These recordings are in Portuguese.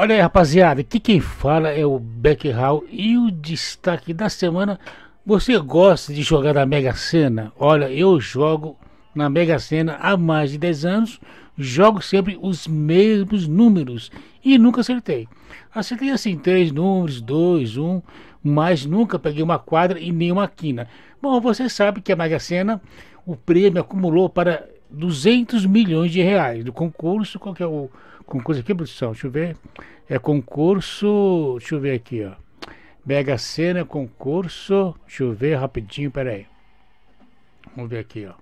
Olha aí, rapaziada, aqui quem fala é o Beck Hall e o destaque da semana. Você gosta de jogar na Mega Sena? Olha, eu jogo na Mega Sena há mais de 10 anos, jogo sempre os mesmos números e nunca acertei. Acertei assim, três números, dois, um, mas nunca peguei uma quadra e nem uma quina. Bom, você sabe que a Mega Sena, o prêmio acumulou para 200 milhões de reais do concurso. Qual que é o concurso aqui, produção? Deixa eu ver. É concurso. Deixa eu ver aqui, ó. Mega Sena, concurso. Deixa eu ver rapidinho, peraí. Vamos ver aqui, ó.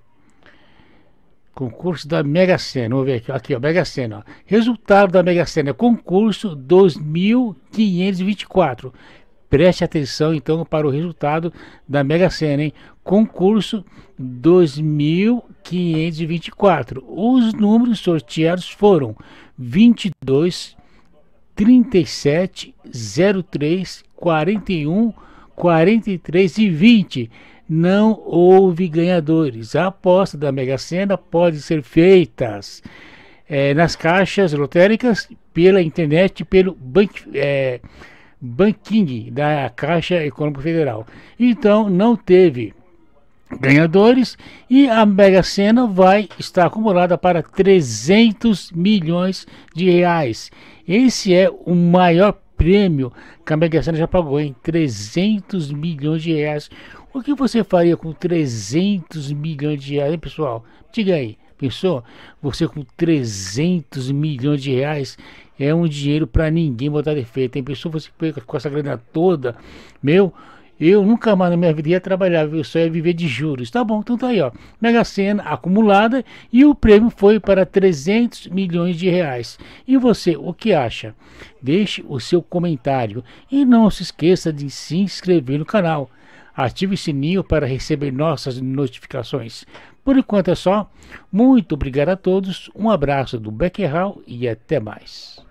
Concurso da Mega Sena. Vamos ver aqui, aqui ó. Mega Sena. Ó. Resultado da Mega Sena. Concurso 2524. Preste atenção então para o resultado da Mega Sena, hein? Concurso 2524. Os números sorteados foram 22, 37, 03, 41, 43 e 20. Não houve ganhadores. A aposta da Mega Sena pode ser feita é, nas caixas lotéricas, pela internet, pelo banco. É, eh, banquinho da Caixa Econômica Federal. Então, não teve ganhadores e a Mega Sena vai estar acumulada para 300 milhões de reais. Esse é o maior prêmio que a Mega Sena já pagou em 300 milhões de reais. O que você faria com 300 milhões de reais, pessoal? Diga aí. Pensou? Você com 300 milhões de reais é um dinheiro para ninguém botar defeito. Tem pessoa você com essa grana toda, meu, eu nunca mais na minha vida ia trabalhar, eu só ia viver de juros. Tá bom, então tá aí, ó. Mega Sena acumulada e o prêmio foi para 300 milhões de reais. E você, o que acha? Deixe o seu comentário e não se esqueça de se inscrever no canal ative o sininho para receber nossas notificações. Por enquanto é só. Muito obrigado a todos, um abraço do Beckerhal e até mais.